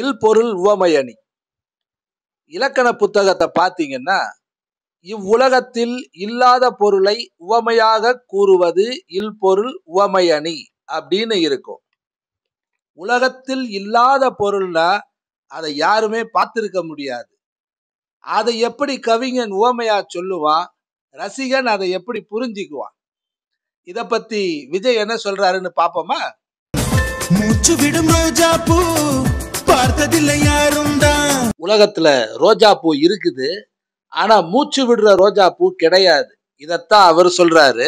இல்பொருள் உவமயணி இலக்கண புத்தகத்தை பார்த்தீங்கன்னா இவ்வுலகத்தில் இல்லாத பொருளை உவமையாக கூறுவது இல்பொருள் உவமையணி அப்படின்னு இருக்கும் உலகத்தில் இல்லாத பொருள்னா அதை யாருமே பார்த்திருக்க முடியாது அதை எப்படி கவிஞன் உவமையா சொல்லுவான் ரசிகன் அதை எப்படி புரிஞ்சிக்குவான் இத பத்தி விஜய் என்ன சொல்றாருன்னு பாப்போமா மூச்சு விடும் ரோஜா பூ பார்த்ததில்லை யாரும் தான் உலகத்துல ரோஜா பூ இருக்குது ஆனா மூச்சு விடுற ரோஜா பூ கிடையாது இதத்தான் அவர் சொல்றாரு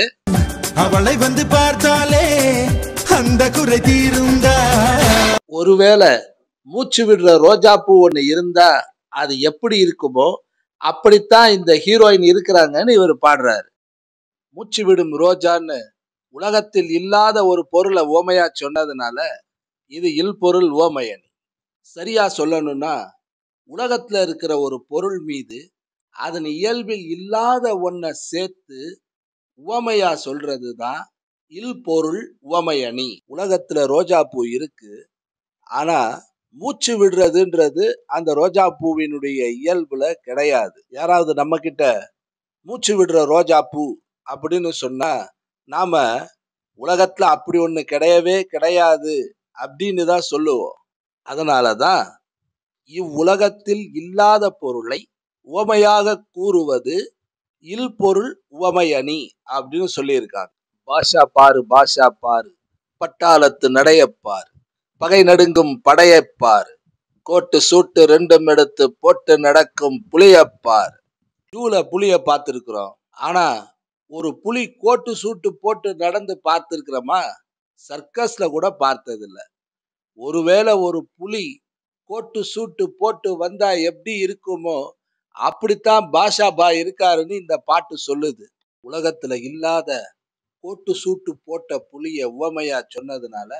அவளை வந்து பார்த்தாலே அந்த குறை தீருந்தா ஒருவேளை மூச்சு விடுற ரோஜா பூ ஒண்ணு இருந்தா அது எப்படி இருக்குமோ அப்படித்தான் இந்த ஹீரோயின் இருக்கிறாங்கன்னு இவர் பாடுறாரு மூச்சு விடும் ரோஜான்னு உலகத்தில் இல்லாத ஒரு பொருளை ஓமையா சொன்னதுனால இது இல் பொருள் ஓமையன் சரியாக சொல்லணும்னா உலகத்தில் இருக்கிற ஒரு பொருள் மீது அதன் இயல்பில் இல்லாத ஒன்றை சேர்த்து உவமையா சொல்றது தான் இல் பொருள் உவமையணி உலகத்தில் ரோஜா பூ இருக்கு ஆனால் மூச்சு விடுறதுன்றது அந்த ரோஜா பூவினுடைய இயல்புல கிடையாது யாராவது நம்ம கிட்ட மூச்சு விடுற ரோஜா பூ அப்படின்னு சொன்னா நாம உலகத்துல அப்படி ஒன்று கிடையவே கிடையாது அப்படின்னு தான் சொல்லுவோம் அதனால தான் இவ்வுலகத்தில் இல்லாத பொருளை உவமையாக கூறுவது இல் பொருள் உவமையணி அப்படின்னு சொல்லியிருக்காங்க பாஷா பாரு பாஷா பாரு பட்டாளத்து நடையப்பார் பகை நடுங்கும் படையப்பார் கோட்டு சூட்டு ரெண்டும் எடுத்து போட்டு நடக்கும் புளியப்பார் ஜூல புளிய பார்த்துருக்குறோம் ஆனா ஒரு புலி கோட்டு சூட்டு போட்டு நடந்து பார்த்துருக்குறோமா சர்க்கஸ்ல கூட பார்த்ததில்லை ஒருவேளை ஒரு புலி கோட்டு சூட்டு போட்டு வந்தா எப்படி இருக்குமோ அப்படித்தான் பாஷா பா இருக்காருன்னு இந்த பாட்டு சொல்லுது உலகத்துல இல்லாத கோட்டு சூட்டு போட்ட புலிய உவமையா சொன்னதுனால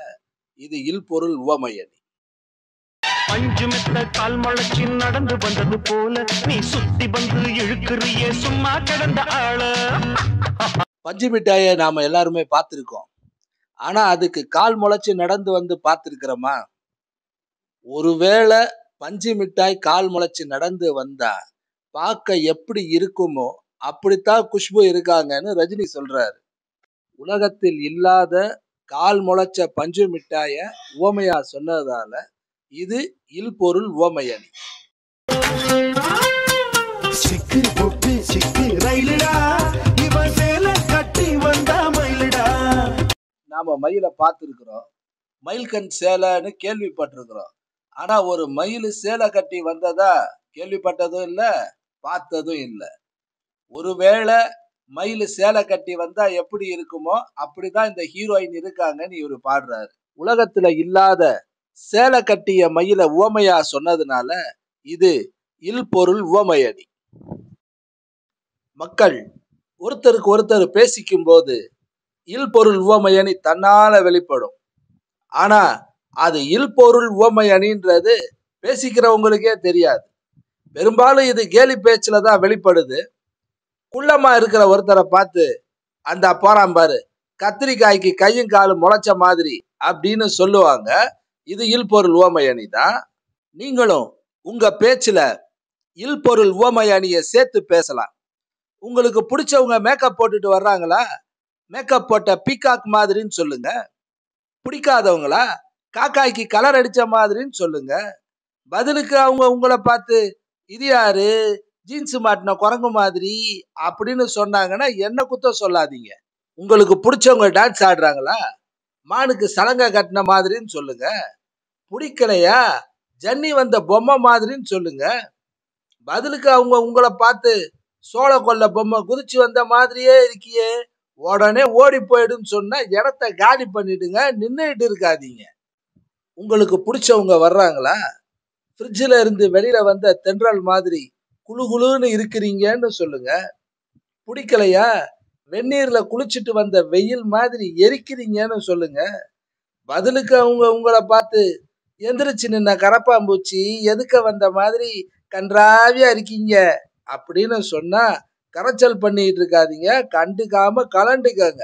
இது இல்பொருள் உவமையணி பஞ்சு மெத்த கால் மழைச்சி நடந்து வந்தது போல நீ சுத்தி வந்து இழுக்கிறிய சும்மா கிடந்த ஆள பஞ்சு மிட்டாய நாம எல்லாருமே பார்த்திருக்கோம் ஆனா அதுக்கு கால் முளைச்சு நடந்து வந்து பார்த்துருக்கிறோமா ஒருவேளை பஞ்சு மிட்டாய் கால் முளைச்சு நடந்து வந்தா பார்க்க எப்படி இருக்குமோ அப்படித்தான் குஷ்பு இருக்காங்கன்னு ரஜினி சொல்றாரு உலகத்தில் இல்லாத கால் முளைச்ச பஞ்சு மிட்டாய ஓமையா சொன்னதால இது இல் ஓமையணி உவமையணி போட்டு நாம் மயிலை பார்த்துருக்குறோம் மயில் கண் சேலைன்னு கேள்விப்பட்டிருக்கிறோம் ஆனால் ஒரு மயில் சேலை கட்டி வந்ததா கேள்விப்பட்டதும் இல்லை பார்த்ததும் இல்லை ஒருவேளை மயில் சேலை கட்டி வந்தா எப்படி இருக்குமோ அப்படிதான் இந்த ஹீரோயின் இருக்காங்கன்னு இவர் பாடுறாரு உலகத்துல இல்லாத சேலை கட்டிய மயில உவமையா சொன்னதுனால இது இல் பொருள் உவமையடி மக்கள் ஒருத்தருக்கு ஒருத்தர் பேசிக்கும் போது இல்பொருள் உவமையணி தன்னால வெளிப்படும் ஆனா அது இல்பொருள் உவமை அணின்றது பேசிக்கிறவங்களுக்கே தெரியாது பெரும்பாலும் இது கேலி பேச்சில் தான் வெளிப்படுது குள்ளமா இருக்கிற ஒருத்தரை பார்த்து அந்த போறான் பாரு கத்திரிக்காய்க்கு கையும் காலும் முளைச்ச மாதிரி அப்படின்னு சொல்லுவாங்க இது இல்பொருள் உவமை அணி தான் நீங்களும் உங்க பேச்சுல இல்பொருள் உவமை அணியை சேர்த்து பேசலாம் உங்களுக்கு பிடிச்சவங்க மேக்கப் போட்டுட்டு வர்றாங்களா மேக்கப் போட்ட பீகாக் மாதிரின்னு சொல்லுங்க பிடிக்காதவங்களா காக்காய்க்கு கலர் அடித்த மாதிரின்னு சொல்லுங்க பதிலுக்கு அவங்க உங்களை பார்த்து இது யாரு ஜீன்ஸ் மாட்டின குரங்கு மாதிரி அப்படின்னு சொன்னாங்கன்னா என்ன குத்தம் சொல்லாதீங்க உங்களுக்கு பிடிச்சவங்க டான்ஸ் ஆடுறாங்களா மானுக்கு சலங்கை கட்டின மாதிரின்னு சொல்லுங்க பிடிக்கலையா ஜன்னி வந்த பொம்மை மாதிரின்னு சொல்லுங்க பதிலுக்கு அவங்க உங்களை பார்த்து சோழ கொல்ல பொம்மை குதிச்சு வந்த மாதிரியே இருக்கியே உடனே ஓடி போயிடுன்னு சொன்னால் இடத்த காலி பண்ணிடுங்க நின்றுட்டு இருக்காதீங்க உங்களுக்கு பிடிச்சவங்க வர்றாங்களா ஃப்ரிட்ஜில் இருந்து வெளியில் வந்த தென்றல் மாதிரி குழு குழுன்னு இருக்கிறீங்கன்னு சொல்லுங்க பிடிக்கலையா வெந்நீரில் குளிச்சுட்டு வந்த வெயில் மாதிரி எரிக்கிறீங்கன்னு சொல்லுங்க பதிலுக்கு அவங்க உங்களை பார்த்து எந்திரிச்சு நின்ன கரப்பாம்பூச்சி எதுக்க வந்த மாதிரி கன்றாவியாக இருக்கீங்க அப்படின்னு சொன்னால் கரைச்சல் பண்ணிட்டு இருக்காதீங்க கண்டுக்காம கலண்டுக்கங்க